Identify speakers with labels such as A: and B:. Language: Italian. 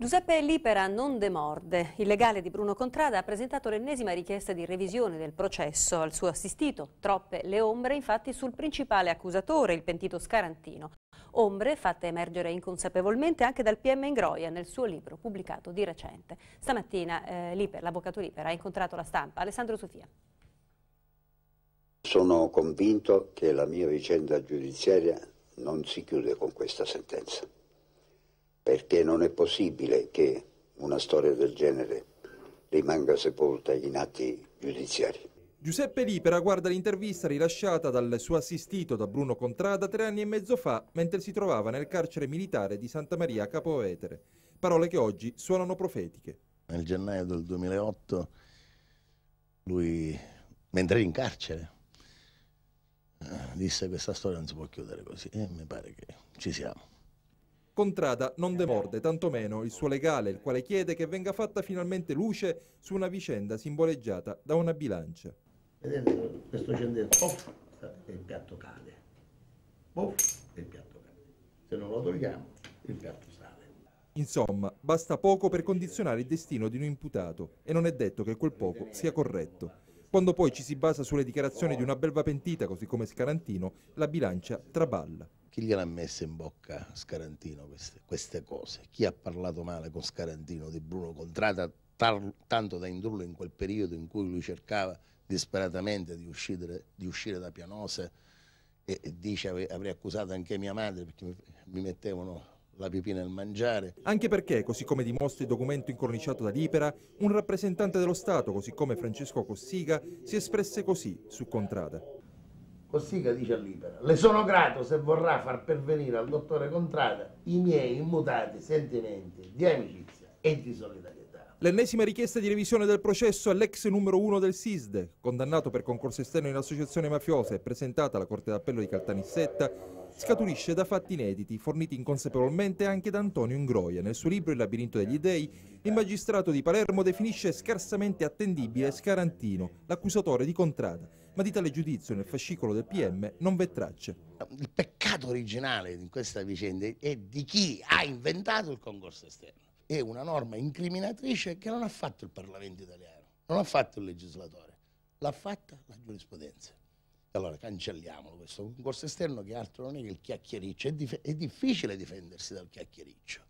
A: Giuseppe Lipera non demorde. Il legale di Bruno Contrada ha presentato l'ennesima richiesta di revisione del processo. Al suo assistito, troppe le ombre infatti sul principale accusatore, il pentito Scarantino. Ombre fatte emergere inconsapevolmente anche dal PM Ingroia nel suo libro pubblicato di recente. Stamattina eh, Liper, l'avvocato Lipera ha incontrato la stampa. Alessandro Sofia.
B: Sono convinto che la mia vicenda giudiziaria non si chiude con questa sentenza perché non è possibile che una storia del genere rimanga sepolta
C: in atti giudiziari. Giuseppe Lipera guarda l'intervista rilasciata dal suo assistito da Bruno Contrada tre anni e mezzo fa mentre si trovava nel carcere militare di Santa Maria Capovetere. Parole che oggi suonano profetiche.
B: Nel gennaio del 2008 lui, mentre era in carcere, eh, disse questa storia non si può chiudere così e eh, mi pare che ci siamo.
C: Contrada non demorde tantomeno il suo legale, il quale chiede che venga fatta finalmente luce su una vicenda simboleggiata da una bilancia.
B: Vedete
C: questo cendere, poff,
B: e il piatto cade,
C: poff, e il piatto cade.
B: Se non lo togliamo, il piatto sale.
C: Insomma, basta poco per condizionare il destino di un imputato e non è detto che quel poco sia corretto. Quando poi ci si basa sulle dichiarazioni di una belva pentita, così come Scarantino, la bilancia traballa. Chi gliel'ha messa in bocca Scarantino queste, queste, cose?
B: Chi ha parlato male con Scarantino di Bruno Contrada tar, tanto da indurlo in quel periodo in cui lui cercava disperatamente di uscire, di uscire da Pianose
C: e, e dice avrei accusato anche mia madre perché mi, mi mettevano la pipì nel mangiare. Anche perché, così come dimostra il documento incorniciato da Libera, un rappresentante dello Stato, così come Francesco Cossiga, si espresse così su Contrada. Cossiga dice a Libera, le sono
B: grato se vorrà far pervenire al dottore Contrada i miei immutati sentimenti di amicizia e di solidarietà.
C: L'ennesima richiesta di revisione del processo all'ex numero uno del SISD, condannato per concorso esterno in associazione mafiosa e presentata alla Corte d'Appello di Caltanissetta, scaturisce da fatti inediti forniti inconsapevolmente anche da Antonio Ingroia. Nel suo libro Il labirinto degli dei, il magistrato di Palermo definisce scarsamente attendibile Scarantino, l'accusatore di Contrada, ma di tale giudizio nel fascicolo del PM non v'è traccia. Il
B: peccato originale in questa vicenda è di chi ha inventato il concorso esterno. È una norma incriminatrice che non ha fatto il Parlamento italiano, non ha fatto il legislatore, l'ha fatta la giurisprudenza. Allora cancelliamolo questo concorso esterno che altro non è che il chiacchiericcio, è, dif è difficile difendersi dal chiacchiericcio.